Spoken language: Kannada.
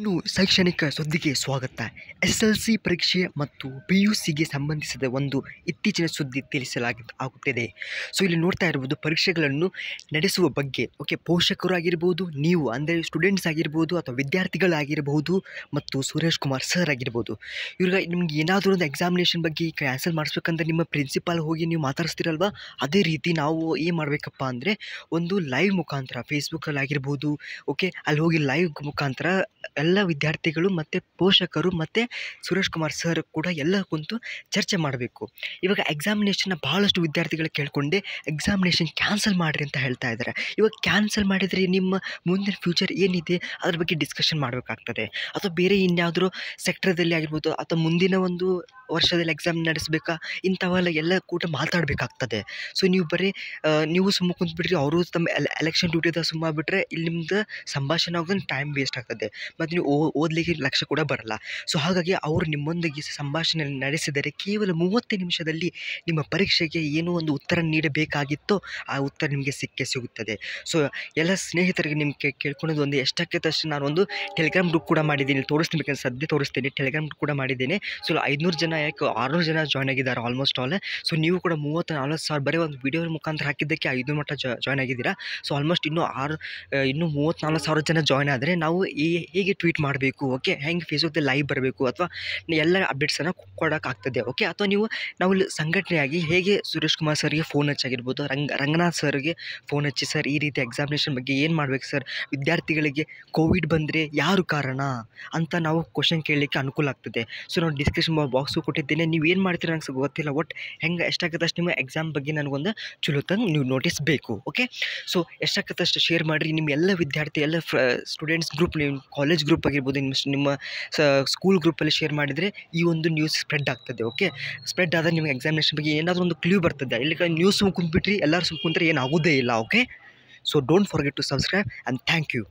ಇನ್ನು ಶೈಕ್ಷಣಿಕ ಸುದ್ದಿಗೆ ಸ್ವಾಗತ ಎಸ್ ಎಲ್ ಸಿ ಪರೀಕ್ಷೆ ಮತ್ತು ಪಿ ಯು ಸಿಗೆ ಸಂಬಂಧಿಸಿದ ಒಂದು ಇತ್ತೀಚಿನ ಸುದ್ದಿ ತಿಳಿಸಲಾಗಿ ಆಗುತ್ತಿದೆ ಸೊ ಇಲ್ಲಿ ನೋಡ್ತಾ ಇರ್ಬೋದು ಪರೀಕ್ಷೆಗಳನ್ನು ನಡೆಸುವ ಬಗ್ಗೆ ಓಕೆ ಪೋಷಕರಾಗಿರ್ಬೋದು ನೀವು ಅಂದರೆ ಸ್ಟೂಡೆಂಟ್ಸ್ ಆಗಿರ್ಬೋದು ಅಥವಾ ವಿದ್ಯಾರ್ಥಿಗಳಾಗಿರ್ಬೋದು ಮತ್ತು ಸುರೇಶ್ ಕುಮಾರ್ ಸರ್ ಆಗಿರ್ಬೋದು ಇವ್ರಿಗೆ ನಿಮ್ಗೆ ಏನಾದರೂ ಒಂದು ಎಕ್ಸಾಮಿನೇಷನ್ ಬಗ್ಗೆ ಕ್ಯಾನ್ಸಲ್ ಮಾಡಿಸ್ಬೇಕಂದ್ರೆ ನಿಮ್ಮ ಪ್ರಿನ್ಸಿಪಾಲ್ ಹೋಗಿ ನೀವು ಮಾತಾಡಿಸ್ತಿರಲ್ವ ಅದೇ ರೀತಿ ನಾವು ಏನು ಮಾಡಬೇಕಪ್ಪ ಅಂದರೆ ಒಂದು ಲೈವ್ ಮುಖಾಂತರ ಫೇಸ್ಬುಕ್ಕಲ್ಲಿ ಆಗಿರ್ಬೋದು ಓಕೆ ಅಲ್ಲಿ ಹೋಗಿ ಲೈವ್ ಮುಖಾಂತರ ಎಲ್ಲ ವಿದ್ಯಾರ್ಥಿಗಳು ಮತ್ತು ಪೋಷಕರು ಮತ್ತು ಸುರೇಶ್ ಕುಮಾರ್ ಸರ್ ಕೂಡ ಎಲ್ಲ ಕುಂತು ಚರ್ಚೆ ಮಾಡಬೇಕು ಇವಾಗ ಎಕ್ಸಾಮಿನೇಷನ್ನ ಭಾಳಷ್ಟು ವಿದ್ಯಾರ್ಥಿಗಳು ಕೇಳಿಕೊಂಡೆ ಎಕ್ಸಾಮಿನೇಷನ್ ಕ್ಯಾನ್ಸಲ್ ಮಾಡಿರಿ ಅಂತ ಹೇಳ್ತಾ ಇದ್ದಾರೆ ಇವಾಗ ಕ್ಯಾನ್ಸಲ್ ಮಾಡಿದರೆ ನಿಮ್ಮ ಮುಂದಿನ ಫ್ಯೂಚರ್ ಏನಿದೆ ಅದ್ರ ಬಗ್ಗೆ ಡಿಸ್ಕಷನ್ ಮಾಡಬೇಕಾಗ್ತದೆ ಅಥವಾ ಬೇರೆ ಇನ್ಯಾವುದೋ ಸೆಕ್ಟರ್ದಲ್ಲಿ ಆಗಿರ್ಬೋದು ಅಥವಾ ಮುಂದಿನ ಒಂದು ವರ್ಷದಲ್ಲಿ ಎಕ್ಸಾಮ್ ನಡೆಸಬೇಕಾ ಇಂಥವೆಲ್ಲ ಎಲ್ಲ ಕೂಡ ಮಾತಾಡಬೇಕಾಗ್ತದೆ ಸೊ ನೀವು ಬರೀ ನೀವು ಸುಮ್ಮ ಕುಂತ್ಬಿಟ್ರಿ ಅವರು ತಮ್ಮ ಎಲೆಕ್ಷನ್ ಡ್ಯೂಟಿದಾಗ ಸುಮ್ಮ ಬಿಟ್ಟರೆ ಇಲ್ಲಿ ನಿಮ್ದು ಸಂಭಾಷಣೆ ಆಗೋದನ್ನು ಟೈಮ್ ವೇಸ್ಟ್ ಆಗ್ತದೆ ಮತ್ತು ನೀವು ಓ ಓದಲಿಕ್ಕೆ ಲಕ್ಷ್ಯ ಕೂಡ ಬರಲ್ಲ ಸೊ ಹಾಗಾಗಿ ಅವರು ನಿಮ್ಮೊಂದಿಗೆ ಸಂಭಾಷಣೆ ನಡೆಸಿದರೆ ಕೇವಲ ಮೂವತ್ತು ನಿಮಿಷದಲ್ಲಿ ನಿಮ್ಮ ಪರೀಕ್ಷೆಗೆ ಏನೋ ಒಂದು ಉತ್ತರ ನೀಡಬೇಕಾಗಿತ್ತೋ ಆ ಉತ್ತರ ನಿಮಗೆ ಸಿಕ್ಕೇ ಸಿಗುತ್ತದೆ ಸೊ ಎಲ್ಲ ಸ್ನೇಹಿತರಿಗೆ ನಿಮಗೆ ಕೇಳ್ಕೊಳ್ಳೋದು ಒಂದು ಎಷ್ಟಕ್ಕೆ ತಷ್ಟು ನಾನು ಒಂದು ಟೆಲಿಗ್ರಾಮ್ ಗ್ರೂಪ್ ಕೂಡ ಮಾಡಿದ್ದೀನಿ ತೋರಿಸ್ತೀನಿ ಸದ್ಯ ತೋರಿಸ್ತೀನಿ ಟೆಲಿಗ್ರಾಮ್ ಗ್ರೂಪ್ ಕೂಡ ಮಾಡಿದ್ದೀನಿ ಸೊ ಐದುನೂರು ಜನ ಯಾಕೆ ಆರುನೂರು ಜನ ಜಾಯ್ನ್ ಆಗಿದ್ದಾರೆ ಆಲ್ಮೋಸ್ಟ್ ಆಲ್ ಸೊ ನೀವು ಕೂಡ ಮೂವತ್ತು ನಲ್ವತ್ತು ಸಾವಿರ ಬರೀ ಒಂದು ವಿಡಿಯೋ ಮುಖಾಂತರ ಹಾಕಿದ್ದಕ್ಕೆ ಐದು ಮಟ್ಟ ಜಾಯ್ನ್ ಆಗಿದ್ದೀರಾ ಸೊ ಆಲ್ಮೋಸ್ಟ್ ಇನ್ನೂ ಆರು ಇನ್ನೂ ಮೂವತ್ತು ನಾಲ್ಕು ಸಾವಿರ ಜನ ಜಾಯ್ನ್ ಆದರೆ ನಾವು ಈ ಹೀಗೆ ಹೇಗೆ ಟ್ವೀಟ್ ಮಾಡಬೇಕು ಓಕೆ ಹೆಂಗೆ ಫೇಸ್ಬುಕ್ದಲ್ಲಿ ಲೈವ್ ಬರಬೇಕು ಅಥವಾ ಎಲ್ಲ ಅಪ್ಡೇಟ್ಸನ್ನು ಕೊಡೋಕ್ಕಾಗ್ತದೆ ಓಕೆ ಅಥವಾ ನೀವು ನಾವು ಸಂಘಟನೆಯಾಗಿ ಹೇಗೆ ಸುರೇಶ್ ಕುಮಾರ್ ಸರ್ಗೆ ಫೋನ್ ಹಚ್ಚಾಗಿರ್ಬೋದು ರಂಗ ರಂಗನಾಥ್ ಸರ್ಗೆ ಫೋನ್ ಹಚ್ಚಿ ಸರ್ ಈ ರೀತಿ ಎಕ್ಸಾಮಿನೇಷನ್ ಬಗ್ಗೆ ಏನು ಮಾಡಬೇಕು ಸರ್ ವಿದ್ಯಾರ್ಥಿಗಳಿಗೆ ಕೋವಿಡ್ ಬಂದರೆ ಯಾರು ಕಾರಣ ಅಂತ ನಾವು ಕ್ವಶನ್ ಕೇಳಲಿಕ್ಕೆ ಅನುಕೂಲ ಆಗ್ತದೆ ಸೊ ನಾನು ಡಿಸ್ಕ್ರಿಪ್ಷನ್ ಬಾಕ್ಸು ಕೊಟ್ಟಿದ್ದೇನೆ ನೀವು ಏನು ಮಾಡ್ತೀರ ನನಗೆ ಗೊತ್ತಿಲ್ಲ ಒಟ್ ಹೆಂಗೆ ಎಷ್ಟಾಗತ್ತಷ್ಟು ನಿಮ್ಮ ಎಕ್ಸಾಮ್ ಬಗ್ಗೆ ನನಗೊಂದು ಚಲೋ ನೀವು ನೋಟಿಸ್ ಬೇಕು ಓಕೆ ಸೊ ಎಷ್ಟಾಗತ್ತಷ್ಟು ಶೇರ್ ಮಾಡಿರಿ ನಿಮ್ಮ ಎಲ್ಲ ವಿದ್ಯಾರ್ಥಿ ಎಲ್ಲ ಸ್ಟೂಡೆಂಟ್ಸ್ ಗ್ರೂಪ್ ನೀವು ಕಾಲೇಜ್ ಕಾಲೇಜ್ ಗ್ರೂಪ್ ಆಗಿರ್ಬೋದು ನಿಮ್ಮ ನಿಮ್ಮ ಸ್ಕೂಲ್ ಗ್ರೂಪಲ್ಲಿ ಶೇರ್ ಮಾಡಿದರೆ ಈ ಒಂದು ನ್ಯೂಸ್ ಸ್ಪ್ರೆಡ್ ಆಗ್ತದೆ ಓಕೆ ಸ್ಪ್ರೆಡ್ ಆದರೆ ನಿಮಗೆ ಎಕ್ಸಾಮಿನೇಷನ್ ಬಗ್ಗೆ ಏನಾದರೂ ಒಂದು ಕ್ಲೂ ಬರ್ತದೆ ಇಲ್ಲಿ ನ್ಯೂಸ್ ಸುಮ್ ಎಲ್ಲರೂ ಸುಮ್ ಕುಂತ್ರೆ ಏನಾಗೋದೇ ಇಲ್ಲ okay so don't forget to subscribe and thank you